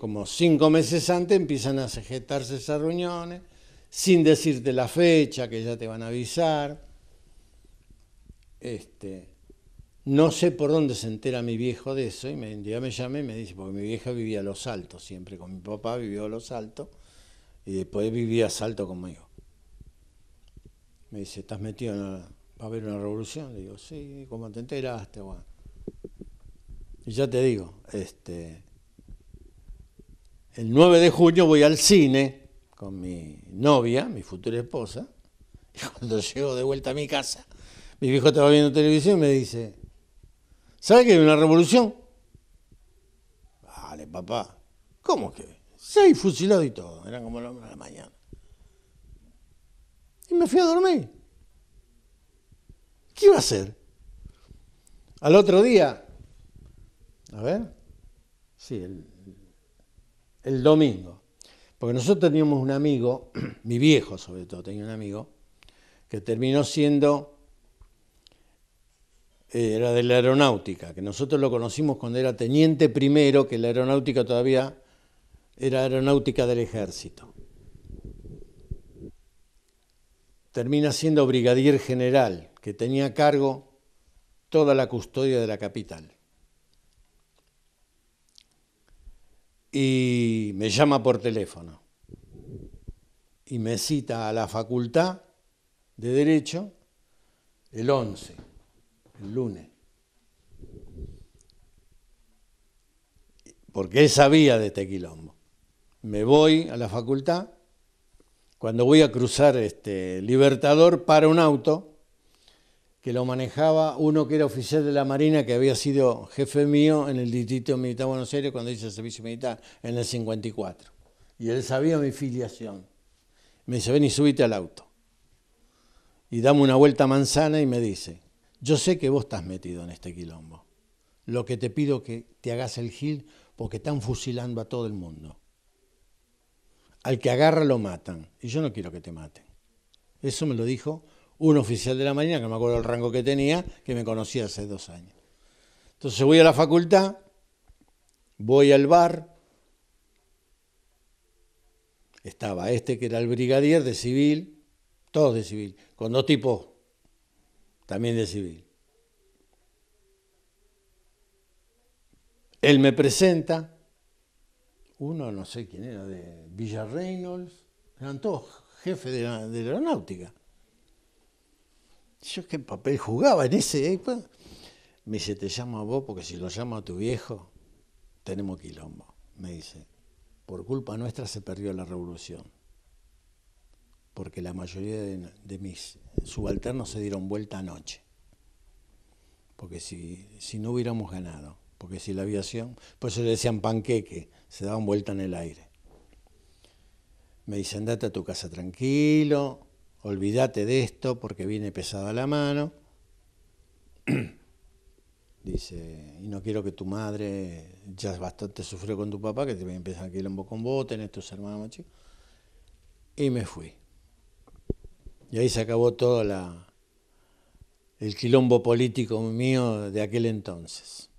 Como cinco meses antes empiezan a sujetarse esas reuniones, sin decirte la fecha, que ya te van a avisar. Este, no sé por dónde se entera mi viejo de eso, y me, un me llamé y me dice, porque mi vieja vivía a Los Altos siempre, con mi papá vivió a Los Altos, y después vivía a Salto conmigo. Me dice, ¿estás metido en va a haber una revolución? Le digo, sí, ¿cómo te enteraste? Y ya te digo, este, el 9 de junio voy al cine con mi novia, mi futura esposa, y cuando llego de vuelta a mi casa, mi viejo estaba viendo televisión y me dice, ¿Sabes que hay una revolución? Vale, papá, ¿cómo que? Seis fusilados y todo, eran como hombres de la mañana. Y me fui a dormir. ¿Qué iba a hacer? Al otro día, a ver, sí, el, el domingo. Porque nosotros teníamos un amigo, mi viejo sobre todo, tenía un amigo, que terminó siendo, eh, era de la aeronáutica, que nosotros lo conocimos cuando era teniente primero, que la aeronáutica todavía era aeronáutica del ejército. Termina siendo brigadier general, que tenía a cargo toda la custodia de la capital. y me llama por teléfono y me cita a la facultad de Derecho el 11, el lunes. Porque él sabía de Tequilombo este Me voy a la facultad, cuando voy a cruzar este Libertador, para un auto que lo manejaba uno que era oficial de la Marina, que había sido jefe mío en el Distrito Militar de Buenos Aires cuando hice el servicio militar en el 54. Y él sabía mi filiación. Me dice, ven y subite al auto. Y dame una vuelta a manzana y me dice, yo sé que vos estás metido en este quilombo. Lo que te pido que te hagas el gil porque están fusilando a todo el mundo. Al que agarra lo matan. Y yo no quiero que te maten. Eso me lo dijo un oficial de la Marina, que no me acuerdo el rango que tenía, que me conocía hace dos años. Entonces voy a la facultad, voy al bar, estaba este que era el brigadier de civil, todos de civil, con dos tipos también de civil. Él me presenta, uno no sé quién era, de Villa Reynolds, eran todos jefes de de la aeronáutica. Yo qué papel jugaba en ese. Eh, pues. Me dice, te llamo a vos porque si lo llamo a tu viejo, tenemos quilombo. Me dice, por culpa nuestra se perdió la revolución. Porque la mayoría de, mis subalternos se dieron vuelta anoche. Porque si, si no hubiéramos ganado, porque si la aviación, por eso le decían panqueque, se daban vuelta en el aire. Me dice, andate a tu casa tranquilo, olvídate de esto porque viene pesada la mano. Dice, y no quiero que tu madre, ya bastante sufrió con tu papá, que te empieza a quilombo con vos, tenés tus hermanos, chicos. Y me fui. Y ahí se acabó todo la, el quilombo político mío de aquel entonces.